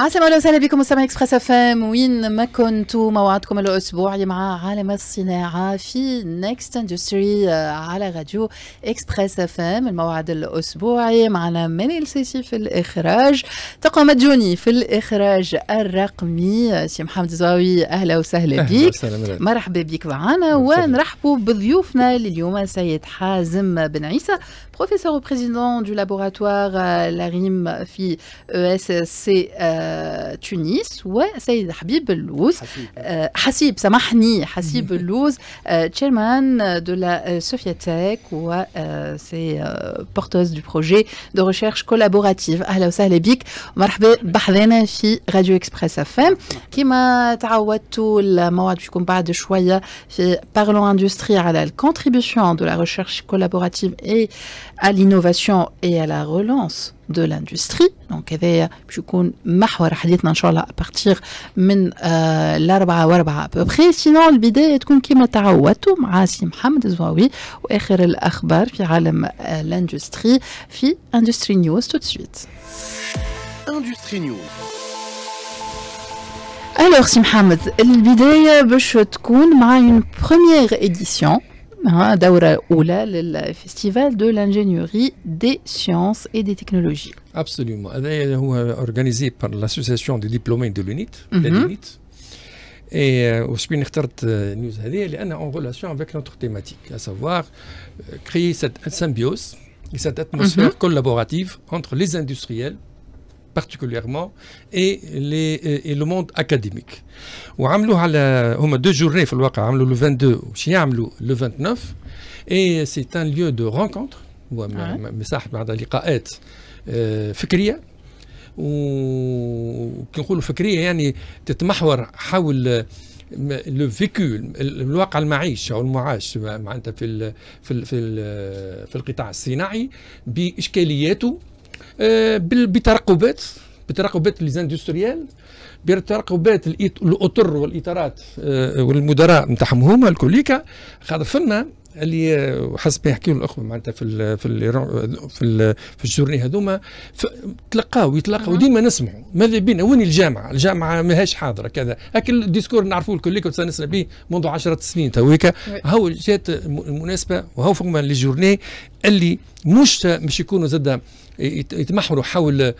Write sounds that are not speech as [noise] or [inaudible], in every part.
عسلام اهلا وسهلا بكم مستمعي اكسبريس اف ام وين ما كنتوا موعدكم الاسبوعي مع عالم الصناعه في نيكست اندستري آه، على راديو اكسبريس اف ام الموعد الاسبوعي معنا من السيسي في الاخراج طاقم جوني في الاخراج الرقمي آه، سي محمد زواوي اهلا وسهلا بك مرحبا بك معنا ونرحبوا بضيوفنا لليوم السيد حازم بن عيسى بروفيسور وبريزيدون دو لابوراتوار لاريم في او اس سي Euh, tunis où est habib el-louz samahni el-louz chairman de la euh, soviétique ou euh, c'est porteuse du projet de recherche collaborative à la hausse à l'église marbet bach radio express FM. fait qu'ils la mort du combat de chouaillat parlons industriel. la contribution de la recherche collaborative et à l'innovation et à la relance de l'industrie دونك هذايا باش يكون محور حديثنا ان شاء الله ابارتيغ من آه الاربعه واربعه ابخي سينو البدايه تكون كما تعودتوا مع سي محمد الزواوي واخر الاخبار في عالم آه لاندستري في اندستري نيوز تو سويت اندستري نيوز الوغ سي محمد البداية باش تكون مع اون première édition Hein, oula le festival de l'ingénierie des sciences et des technologies. Absolument. Elle est euh, organisé par l'association des diplômés de l'UNIT, mm -hmm. Et euh, euh, nous a dit en relation avec notre thématique, à savoir créer cette symbiose et cette atmosphère mhm. collaborative entre les industriels particulièrement et, les, et le monde académique Ou على هما دو جورني في الواقع عملوا لو 22 باش يعملوا لو 29 اي سي ان ليو دو رونكونتر هو مساحه معناتها لقاءات آه، فكريه وكي نقولوا فكريه يعني تتمحور حول لو فيكو الواقع المعيش او المعاش معناتها في ال في ال في, ال في القطاع الصناعي باشكالياته آه، بترقبات بترقبات ليزاندستريال بترقبات الاطر والاطارات آه، والمدراء نتاعهم هما الكوليكا خاطر فما اللي آه، حسب ما يحكيوا الاخوه معناتها في الـ في الـ في في الجورني هذوما تلقاو يتلقاو ديما نسمعوا ماذا بينا وين الجامعه؟ الجامعه ماهيش حاضره كذا هكا الديسكور نعرفوه الكل وتسنسنا به منذ 10 سنين تويكا هو جات المناسبه وهو فما لي جورني اللي مش مش يكونوا زاد Et il y euh,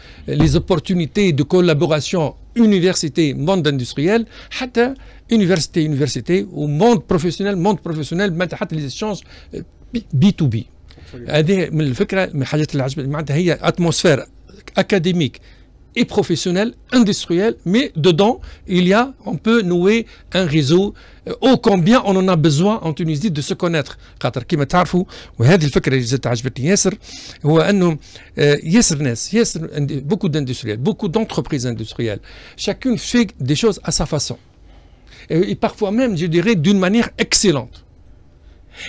les opportunités de collaboration université-monde industriel, université-université, ou monde professionnel-monde professionnel, mais les échanges B2B. C'est une chose qui est très y a une atmosphère académique et professionnel, industriel, mais dedans, il y a, on peut nouer un réseau. Euh, ô combien on en a besoin en Tunisie de se connaître. j'ai euh, beaucoup d'industriels, beaucoup d'entreprises industrielles. Chacune fait des choses à sa façon. Et parfois même, je dirais, d'une manière excellente.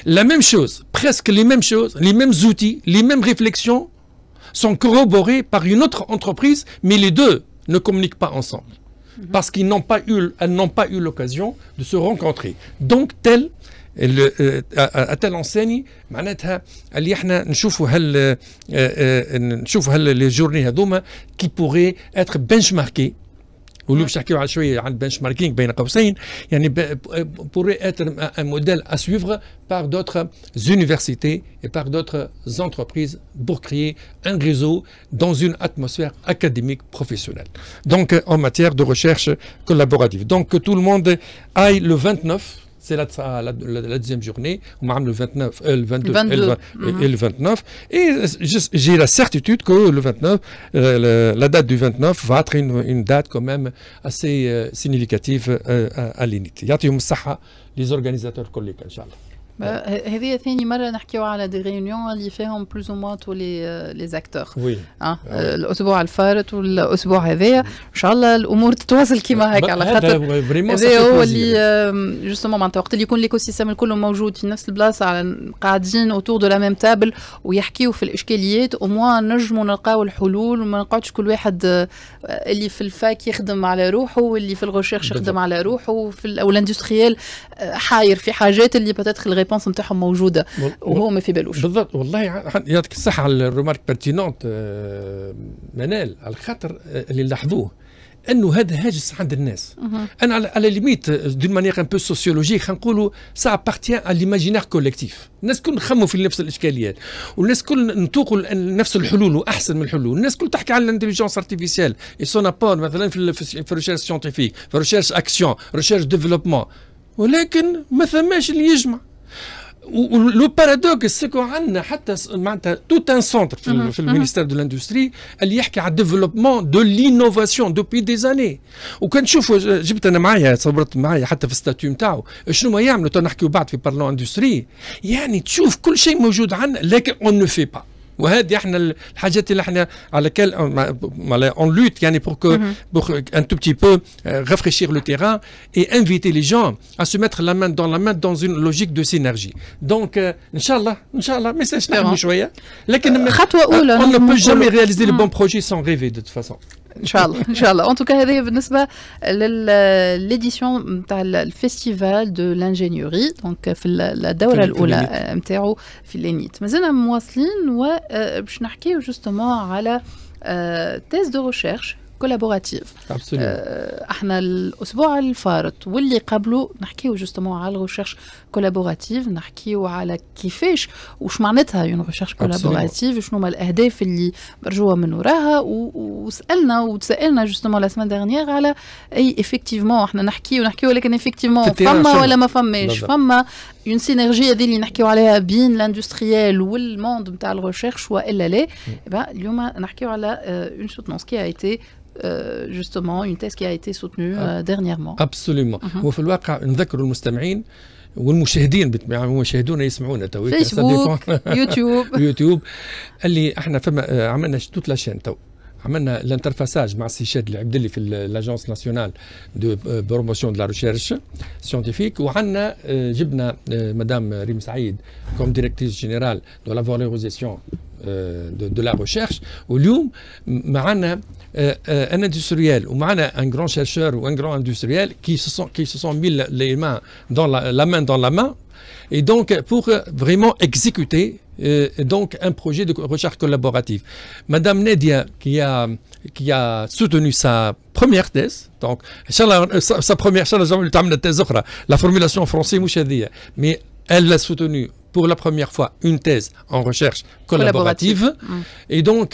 La même chose, presque les mêmes choses, les mêmes outils, les mêmes réflexions, sont corroborés par une autre entreprise, mais les deux ne communiquent pas ensemble mhm. parce qu'ils n'ont pas eu, n'ont pas eu l'occasion de se rencontrer. Donc tel euh, à telle enseigne معناتها اللي احنا نشوفوا à نشوفوا ou pourrait être على شويه على suivre par بين قوسين et par d'autres entreprises pour créer un réseau dans une atmosphère académique professionnelle. Donc en matière de recherche collaborative. Donc que tout le monde aille le 29 c'est la, la, deuxième journée, le 29, euh, le 22, mhm. Et, le et, le 29. Et j'ai la certitude que le 29, euh, la date du 29 va être une, date quand même assez euh, significative à, à l'INIT. les organisateurs collègues, Inch'Allah. هذه ثاني مره نحكيو على دي ريونيون اللي فيهم بلوز او موان تو لي لي زاكتور وي الاسبوع الفارط والاسبوع هذايا ان شاء الله الامور تتواصل كيما هكا على خاطر هذا هو اللي جوستومون معناتها وقت اللي يكون ليكو سيستم الكل موجود في نفس البلاصه على قاعدين اوتور دو لا ميم تابل ويحكيو في الاشكاليات او موان نجموا نلقاو الحلول وما نقعدش كل واحد اللي في الفاك يخدم على روحه واللي في الغوشيرش يخدم على روحه والاندستريال حاير في حاجات اللي بتدخل ديبونس نتاعهم موجوده وهو ما في بالوش بالضبط والله يعطيك الصحه على الرومارك بيرتينونت آه، منال على خاطر آه، اللي لاحظوه انه هذا هاجس عند الناس انا على, ليميت دون مانيير ان بو سوسيولوجيك نقولوا سا ابارتيان على ليماجينير كوليكتيف الناس كل نخموا في نفس الاشكاليات والناس كل نتوقوا نفس الحلول واحسن من الحلول الناس كل تحكي على الانتليجونس ارتيفيسيال سون ابور مثلا في في ريشيرش سيونتيفيك في ريشيرش اكسيون ريشيرش ديفلوبمون ولكن ما ثماش اللي يجمع ولو بارادوكس سكو عندنا حتى معناتها توت ان سونتر في, في المينيستير دو لاندستري اللي يحكي على ديفلوبمون دو لينوفاسيون دوبي دي زاني وكان تشوفوا جبت انا معايا صبرت معايا حتى في الستاتيو نتاعو شنو ما يعملوا تو نحكيو بعد في بارلون اندستري يعني تشوف كل شيء موجود عندنا لكن اون نو في با à laquelle on lutte, pour que mhm. pour un tout petit peu euh, rafraîchir le terrain et inviter les gens à se mettre la main dans la main dans une logique de synergie. Donc euh, euh, on ne peut jamais réaliser le mm. bon projet sans rêver de toute façon. Charles, [laughs] Charles. En tout cas, l'édition du euh, festival de l'ingénierie, donc euh, la Daura ou la MTO Philénite. Euh, Mais c'est un mois-là où je me suis rendu à la thèse de recherche. كولابوراتيف euh, احنا الاسبوع الفارط واللي قبله نحكيو جوستومون على الغوشيرش كولابوراتيف نحكيو على كيفاش وش معناتها اون غوشيرش كولابوراتيف وشنو هما الاهداف اللي مرجوه من وراها وسالنا وتسالنا جوستومون لا سيمين ديرنيير على اي افكتيفمون احنا نحكيو نحكيو لكن افكتيفمون فما ولا ما فماش فما Une synergie à l'industriel ou le monde de recherche, soit mm. elle eh ben, euh, une soutenance qui a été euh, justement une thèse qui a été soutenue ah. euh, dernièrement. Absolument. Mm-hmm. [laughs] [laughs] YouTube. Nous avons eh, la chaîne. Il y a avec l'Agence nationale de euh, promotion de la recherche scientifique. Où on a Mme Rimsaïd comme directrice générale de la valorisation euh, de la recherche. Il y a un industriel, un grand chercheur ou un grand industriel qui se sont mis la main dans la main. Et donc, pour vraiment exécuter euh, donc un projet de recherche collaborative. Madame Nedia, qui a, qui a soutenu sa première thèse, donc, euh, sa, première, la formulation en français, mais elle l'a soutenue pour la première fois une thèse en recherche collaborative, et donc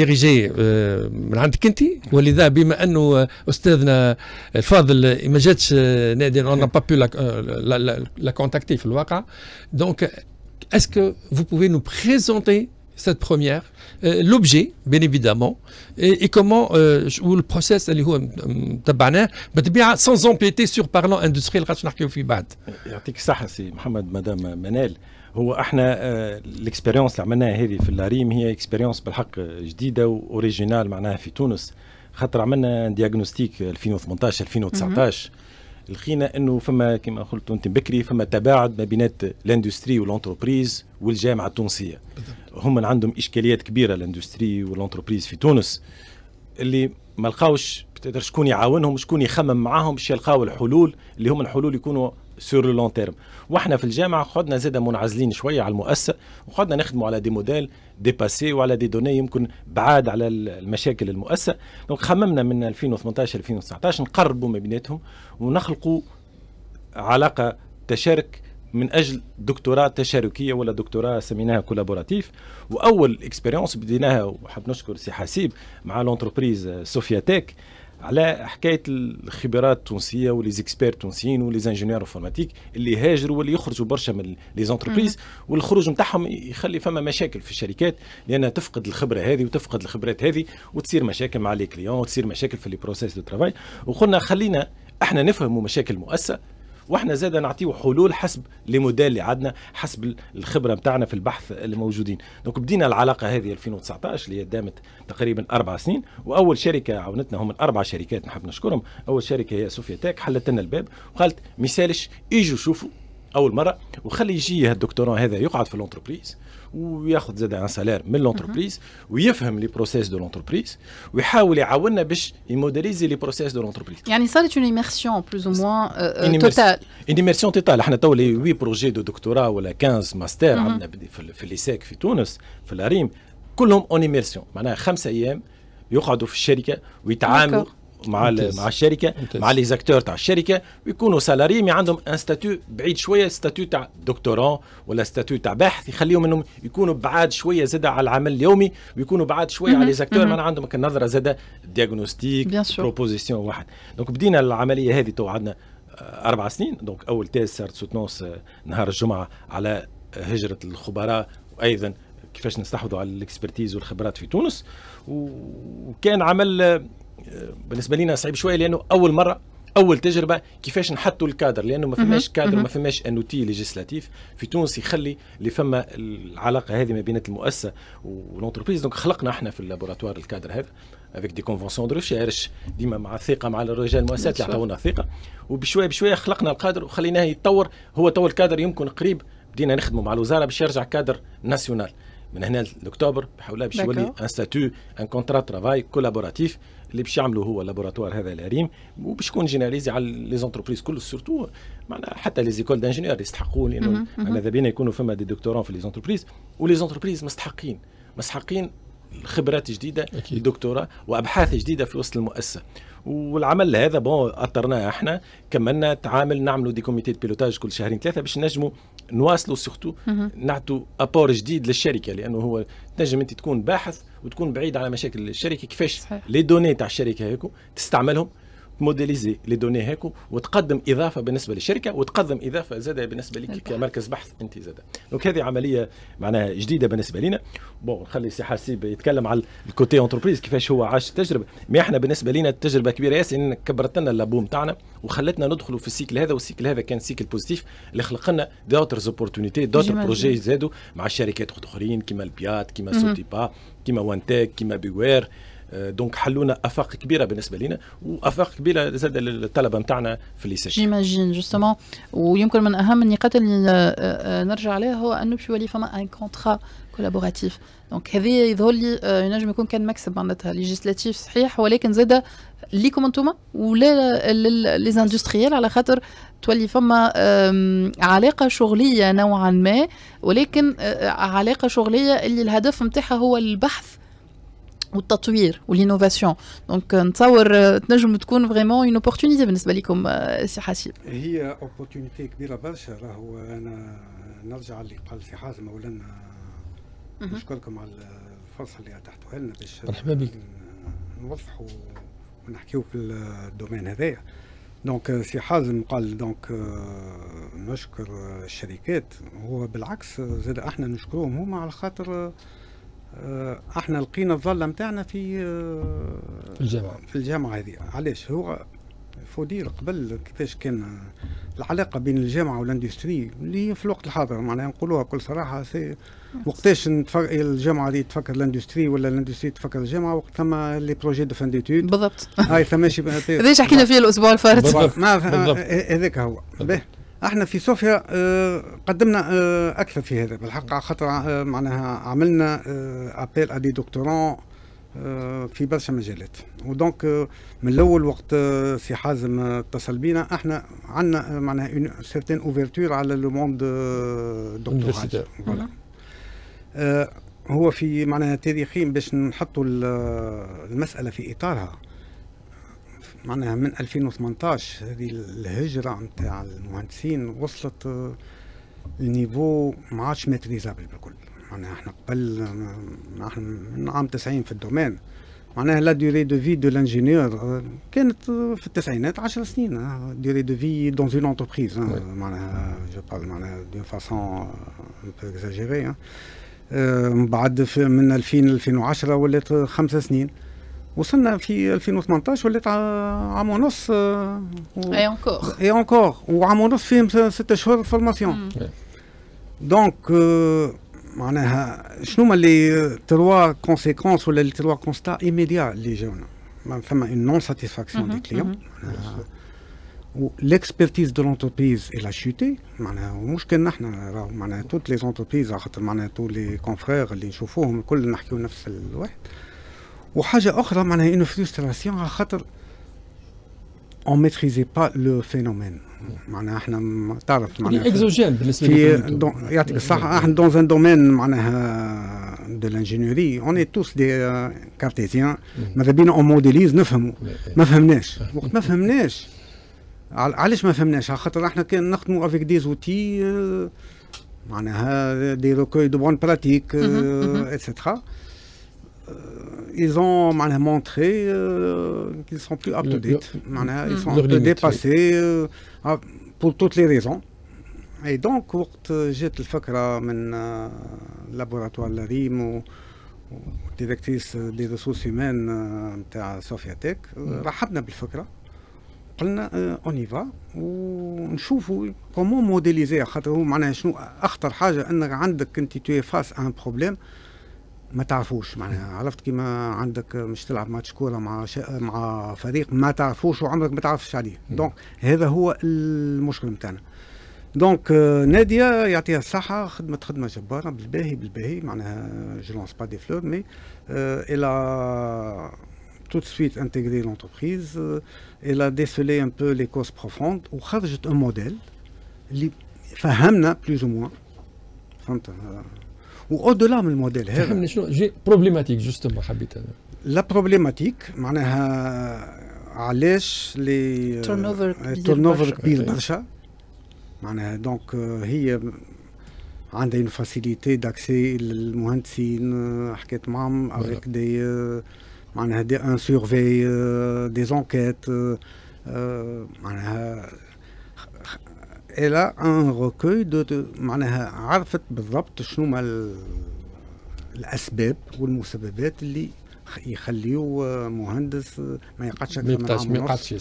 dirigée euh, عندك انت ولذا بما استاذنا الفاضل ما جاتش on n'a pas pu la, euh, contacter في الواقع hein. donc est-ce que vous pouvez nous présenter cette première, l'objet, bien évidemment, et, comment, euh, ou le process, sans empiéter sur parlant industriel, يعطيك الصحة سي محمد هو احنا اللي عملناها هذه في هي بالحق جديده معناها في تونس خاطر عملنا 2018 2019 لقينا انه فما كما انت بكري فما تباعد ما والجامعه التونسيه هم عندهم اشكاليات كبيره الاندستري والانتربريز في تونس اللي ما لقاوش شكون يعاونهم شكون يخمم معاهم باش يلقاو الحلول اللي هم الحلول يكونوا سور لو لون تيرم واحنا في الجامعه قعدنا زاد منعزلين شويه على المؤسسه وقعدنا نخدموا على دي موديل ديباسي وعلى دي دوني يمكن بعاد على المشاكل المؤسسه دونك خممنا من 2018 2019 نقربوا ما بيناتهم ونخلقوا علاقه تشارك من اجل دكتوراه تشاركيه ولا دكتوراه سميناها كولابوراتيف واول اكسبيريونس بديناها وحاب نشكر سي حسيب مع لونتربريز سوفيا تيك على حكايه الخبرات التونسيه وليزيكسبير تونسيين وليزانجينيور انفورماتيك اللي هاجروا واللي يخرجوا برشا من ليزونتربريز والخروج نتاعهم يخلي فما مشاكل في الشركات لانها تفقد الخبره هذه وتفقد الخبرات هذه وتصير مشاكل مع لي كليون وتصير مشاكل في لي بروسيس دو ترافاي وقلنا خلينا احنا نفهموا مشاكل المؤسسه واحنا زاد نعطيه حلول حسب لي موديل اللي عندنا حسب الخبره نتاعنا في البحث اللي موجودين دونك بدينا العلاقه هذه 2019 اللي دامت تقريبا اربع سنين واول شركه عاونتنا هم اربع شركات نحب نشكرهم اول شركه هي سوفيا تاك حلت لنا الباب وقالت مثالش اجوا شوفوا اول مره وخلي يجي الدكتورون هذا يقعد في لونتربريز وياخذ زاد ان سالير من لونتربريز ويفهم لي بروسيس دو لونتربريز ويحاول يعاوننا باش يموديليزي لي بروسيس دو لونتربريز يعني صارت اون ايميرسيون بلوز او موان توتال اون ايميرسيون توتال احنا تو لي 8 بروجي دو دكتوراه ولا 15 ماستر عندنا في ليسيك في تونس في الاريم كلهم اون ايميرسيون معناها خمسة ايام يقعدوا في الشركه ويتعاملوا مع مع الشركه مع لي زاكتور تاع الشركه ويكونوا سالاري مي عندهم ان ستاتو بعيد شويه ستاتو تاع دكتوران ولا ستاتو تاع باحث يخليهم انهم يكونوا بعاد شويه زاد على العمل اليومي ويكونوا بعاد شويه على لي زاكتور ما عندهم نظره زاد دياغنوستيك بروبوزيسيون واحد دونك بدينا العمليه هذه تو عندنا آه، اربع سنين دونك اول تيز صارت سوتونس آه، نهار الجمعه على هجره الخبراء وايضا كيفاش نستحوذوا على الاكسبرتيز والخبرات في تونس وكان عمل آه، بالنسبه لنا صعيب شويه لانه اول مره اول تجربه كيفاش نحطوا الكادر لانه ما فماش كادر ما فماش انوتي ليجيسلاتيف في تونس يخلي اللي فما العلاقه هذه ما بين المؤسسه والانتربريز دونك خلقنا احنا في اللابوراتوار الكادر هذا افيك دي كونفونسيون دو ريشيرش ديما مع الثقه مع الرجال المؤسسات اللي عطونا الثقه وبشويه بشويه خلقنا القادر وخليناه يتطور هو تو الكادر يمكن قريب بدينا نخدموا مع الوزاره باش يرجع كادر ناسيونال من هنا لاكتوبر بحولها باش يولي ان ستاتو ان كونترا ترافاي كولابوراتيف اللي باش يعملوا هو لابوراتوار هذا الريم وباش يكون جينيراليزي على لي زونتربريز كل سورتو معناها حتى لي زيكول دانجينيور يستحقوا لانه ماذا بينا يكونوا فما دي دكتورون في لي زونتربريز ولي زونتربريز مستحقين مستحقين خبرات جديده أكيد. دكتوره وابحاث جديده في وسط المؤسسه والعمل هذا بون اثرناه احنا كملنا تعامل نعملوا دي كوميتي بيلوتاج كل شهرين ثلاثه باش نجموا نواصلوا سورتو نعطوا ابور جديد للشركه لانه هو تنجم انت تكون باحث وتكون بعيد على مشاكل الشركه كيفاش لي دوني تاع الشركه هيك تستعملهم موديليزي لي دوني هاكو وتقدم اضافه بالنسبه للشركه وتقدم اضافه زاده بالنسبه لك كمركز بحث انت زاده دونك هذه عمليه معناها جديده بالنسبه لنا بون نخلي سي حاسيب يتكلم على الكوتي انتربريز كيفاش هو عاش التجربه مي احنا بالنسبه لنا التجربه كبيره ياسر ان كبرت لنا اللابو نتاعنا وخلتنا ندخلوا في السيكل هذا والسيكل هذا كان سيكل بوزيتيف اللي خلق لنا دوتر اوبورتونيتي دوتر بروجي زادوا مع الشركات اخرين كيما البيات كيما سوتيبا كيما وانتاك كيما بيوير آه، دونك حلونا افاق كبيره بالنسبه لنا وافاق كبيره زاد للطلبه نتاعنا في الليساج جيماجين جوستومون ويمكن من اهم النقاط اللي آه، آه، نرجع عليها هو انه باش يولي فما ان كونترا كولابوراتيف دونك هذه يظهر لي ينجم يكون كان مكسب معناتها ليجيسلاتيف صحيح ولكن زاد ليكم انتم ولا ليزاندستريال على خاطر تولي فما علاقه شغليه نوعا ما ولكن علاقه شغليه اللي الهدف نتاعها هو البحث والتطوير والانوفاسيون دونك نتصور تنجم تكون فريمون اون اوبورتونيتي بالنسبه لكم سي حاسيب هي اوبورتونيتي كبيره برشا راهو انا نرجع اللي قال سي حازم اولا نشكركم على الفرصه اللي اتحتوها لنا باش مرحبا بك نوضحوا ونحكيو في الدومين هذايا دونك سي حازم قال دونك نشكر الشركات هو بالعكس زاد احنا نشكرهم هما على خاطر آه، احنا لقينا الظله نتاعنا في آه، في الجامعه في الجامعه هذه علاش هو فودير قبل كيفاش كان العلاقه بين الجامعه والاندستري اللي هي في الوقت الحاضر معناها نقولوها بكل صراحه سي وقتاش الجامعه دي تفكر الاندستري ولا الاندستري تفكر الجامعه وقت ثم لي بروجي دو فان ديتود بالضبط هاي ثما شي [laughs] هذا حكينا فيه الاسبوع الفارت بالضبط هذاك هو احنا في صوفيا آه، قدمنا آه، اكثر في هذا بالحق على خاطر آه، معناها عملنا ابيل ادي دكتوران في برشا مجالات ودونك من الاول وقت سي حازم اتصل بينا احنا عندنا معناها اون سيرتين اوفرتور على لو موند دكتورال هو في معناها تاريخيا باش نحطوا المساله في اطارها معناها من 2018 هذه الهجره نتاع المهندسين وصلت آه، لنيفو ما عادش ماتريزابل بالكل معناها احنا قبل آه، احنا من عام 90 في الدومين معناها لا ديوري دو في دو لانجينيور آه، كانت في التسعينات 10 سنين ديوري دو في دون اون انتربريز معناها جو بارل معناها دون فاسون ان بو اكزاجيري من بعد من 2000 2010 ولات خمس سنين ce n'a fait le financement tâche ou l'état à mon os et encore et encore ou à mon os film c'était cette formation mm. donc je n'ai pas les trois conséquences ou les trois constats immédiats les jeunes enfin une non satisfaction mm-hmm, des clients mm-hmm. l'expertise de l'entreprise est la chute et mané au mouche qu'elle n'a toutes les entreprises tous les confrères les chauffeurs وحاجه اخرى معناها انه فريستراسيون على خاطر اون ميتريزي با لو فينومين معناها احنا تعرف معناها اكزوجين بالنسبه في يعطيك الصحه احنا دون ان دومين معناها دو لانجينيوري اون اي توس دي كارتيزيان ماذا بينا اون موديليز نفهموا ما فهمناش وقت ما فهمناش علاش ما فهمناش على خاطر احنا كان نخدموا افيك دي زوتي معناها دي روكوي دو بون براتيك اتسيتخا Euh, ils ont montré euh, qu'ils sont plus up to Ils hmm. sont dépassés euh, ah, pour toutes les raisons. Et donc, j'ai le le laboratoire de RIM ou, directrice des ressources humaines de la Sophia On y va, on comment modéliser. Je suis face à un problème. ما تعرفوش معناها عرفت كيما عندك مش تلعب ماتش كوره مع شا... مع فريق ما تعرفوش وعمرك ما تعرفش عليه دونك هذا هو المشكل نتاعنا دونك ناديه يعطيها الصحه خدمت خدمه جباره بالباهي بالباهي معناها جو با دي فلور مي الى tout de suite intégré الى ديسولي ان بو لي un بروفوند وخرجت ان موديل اللي فهمنا modèle. Fahamna plus ou او دولا من الموديل هذا شنو جي بروبليماتيك جوستومون حبيت انا لا بروبليماتيك معناها علاش لي تورن اوفر تورن اوفر كبير برشا معناها دونك آه، هي عندها اون فاسيليتي داكسي للمهندسين آه، حكيت معهم افيك دي معناها دي ان سيرفي دي زونكيت معناها الى ان ريكوي دو معناها عرفت بالضبط شنو ما الاسباب والمسببات اللي يخليو آه، مهندس آه، ما يقعدش اكثر من عام ما يقعدش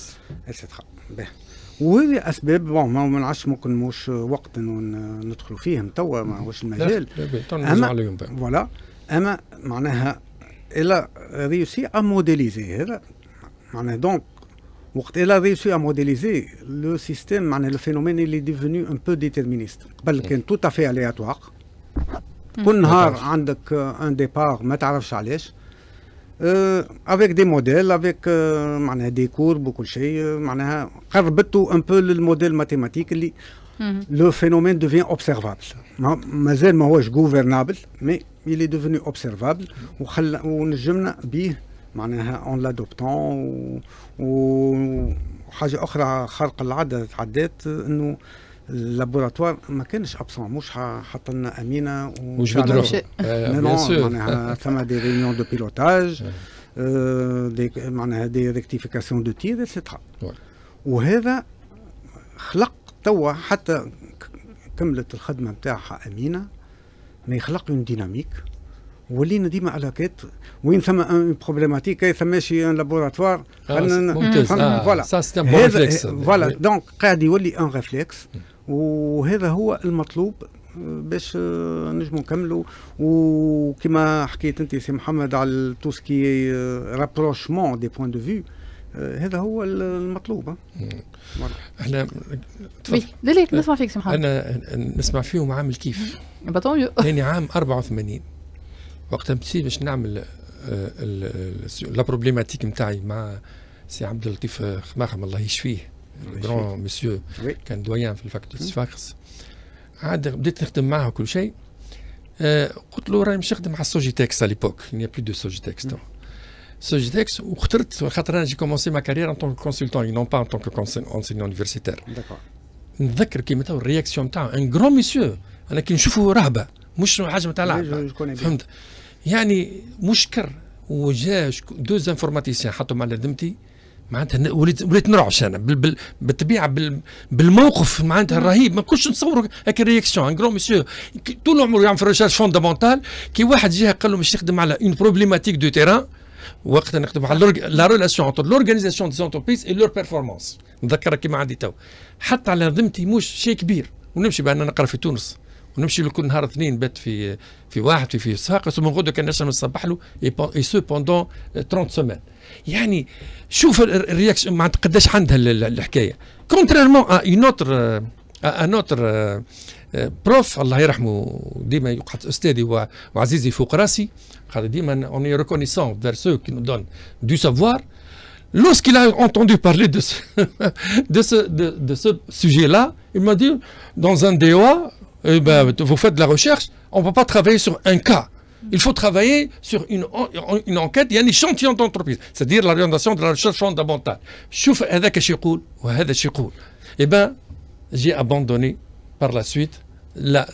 وهذه اسباب بون ما نعرفش ممكن مش آه، وقت ندخلوا فيهم توا ماهوش المجال اما فوالا اما معناها الى ريوسي ا موديليزي هذا معناها دونك elle a réussi à modéliser le système, le phénomène, est devenu un peu déterministe. tout à fait aléatoire. on mm. a euh, un départ, euh, avec des modèles, avec euh, des courbes, beaucoup de choses. Euh, un peu le modèle mathématique, mm. le phénomène devient observable. Mais il est devenu observable. Mm. معناها اون لادوبتون وحاجه اخرى خرق العاده تعدات انه اللابوراتوار ما كانش ابسون مش حط لنا امينه وجبدوا [laughs] آه، معناها ثما دي ريونيون دو بيلوتاج دي معناها دي ريكتيفيكاسيون دو تير اتسيترا وهذا خلق توا حتى كملت الخدمه نتاعها امينه ما يخلق اون ديناميك ولينا ديما على كيت وين ثم ان بروبليماتيك ثم شي ان لابوراتوار خلينا فوالا فوالا دونك قاعد يولي ان ريفلكس وهذا هو المطلوب آه، باش آه، نجمو نكملوا وكما حكيت انت سي محمد على تو سكي رابروشمون دي بوان دو فيو هذا هو المطلوب احنا آه. لا نسمع فيك سي محمد انا نسمع فيهم عام الكيف بطونيو يعني عام 84 وقتها مشيت باش نعمل آه، لا بروبليماتيك نتاعي مع سي عبد اللطيف خماخم الله يشفيه جرون مسيو كان دويان في الفاكولتي سفاكس hmm. عاد بديت نخدم معاه كل شيء آه، قلت له راني مش نخدم مع hmm. تكس على ليبوك il بلو دو سوجي de سوجي سوجيتكس واخترت خاطر انا جي كومونسي ما كارير ان تونك كونسلتون اي نون با ان تونك انسينيون انيفرسيتير نتذكر كيما تو الرياكسيون نتاعو ان جرون مسيو انا كي نشوفه رهبه مش حاجه تاع لعبه فهمت يعني مشكر وجا دو انفورماتيسيان حطهم على ذمتي معناتها وليت وليت نرعش انا بالطبيعه بال بالموقف معناتها الرهيب ما كنتش نتصور هكا رياكسيون ان كرون مسيو طول عمره يعمل في ريشارج فوندامونتال كي واحد جهه قال له مش تخدم على اون بروبليماتيك دو تيران وقتها نخدم على لا ريلاسيون انتر لورغانيزاسيون دي زونتربريز اي لور بيرفورمانس نذكرك كيما عندي تو حتى على ذمتي مش شيء كبير ونمشي بان نقرا في تونس ونمشي له كل نهار اثنين بات في في واحد في في صفاقس ومن غدو كان نشرب نصبح له اي سو بوندون 30 سومان يعني شوف الرياكشن معناتها قداش عندها الحكايه كونترارمون اون اوتر ان اوتر بروف الله يرحمه ديما يقعد استاذي وعزيزي فوق راسي قال ديما اون ريكونيسون فير سو كي نو دون دو سافوار Lorsqu'il a entendu parler de ce, [laughs] de ce, de, de ce sujet-là, il m'a dit, dans un DOA, Euh, bah, vous faites de la recherche, on ne peut pas travailler sur un cas. Il faut travailler sur une, une enquête, un échantillon d'entreprise, c'est-à-dire l'orientation de la recherche fondamentale. شوف Eh bien, j'ai abandonné par la suite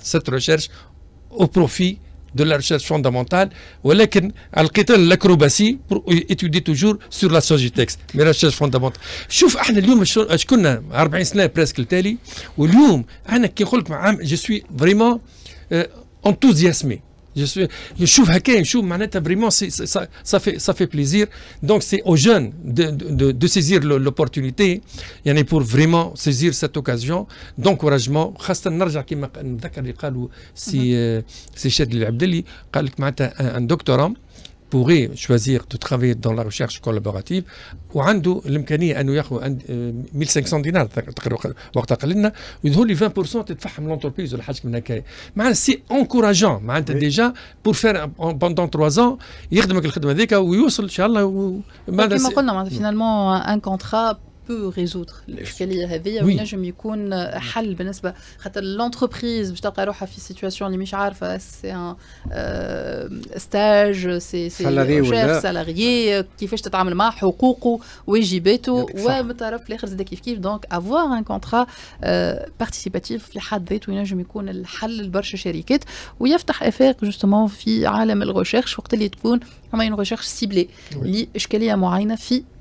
cette recherche au profit دو لا recherche فوندامونتال ولكن القتال الاكروباسي étudier toujours sur la تكست مي ريشيرش فوندامونتال شوف احنا اليوم شكون 40 سنه بريسك التالي واليوم انا كي نقول لك عام جو سوي فريمون انتوزياسمي Je suis, je vraiment, ça, ça, fait, ça fait plaisir. Donc, c'est aux jeunes de, saisir l'opportunité. Il y en a pour vraiment saisir cette occasion d'encouragement. pourrait choisir de travailler dans la recherche collaborative وعنده الامكانيه انه ياخذ 1500 آه، دينار وقت قلنا ويظهر لي 20% تدفعها من لونتربريز ولا حاجه من هكايا معناها سي انكوراجون معناتها ديجا بور فير بوندون 3 ans يخدمك الخدمه هذيك ويوصل ان شاء الله كما قلنا معناتها فينالمون ان كونترا بو ريزوتر الاشكاليه هذه وينجم oui. يكون euh, حل بالنسبه خاطر لونتربريز باش تلقى روحها في سيتواسيون اللي مش عارفه سي ان ستاج سي سي سالاريي كيفاش تتعامل مع حقوقه واجباته ومن الطرف الاخر زاد كيف كيف دونك افوار ان كونترا بارتيسيباتيف في حد ذاته ينجم يكون الحل لبرشا شركات ويفتح افاق جوستومون في عالم الغوشيرش وقت اللي تكون فما اون غوشيرش سيبلي لاشكاليه معينه في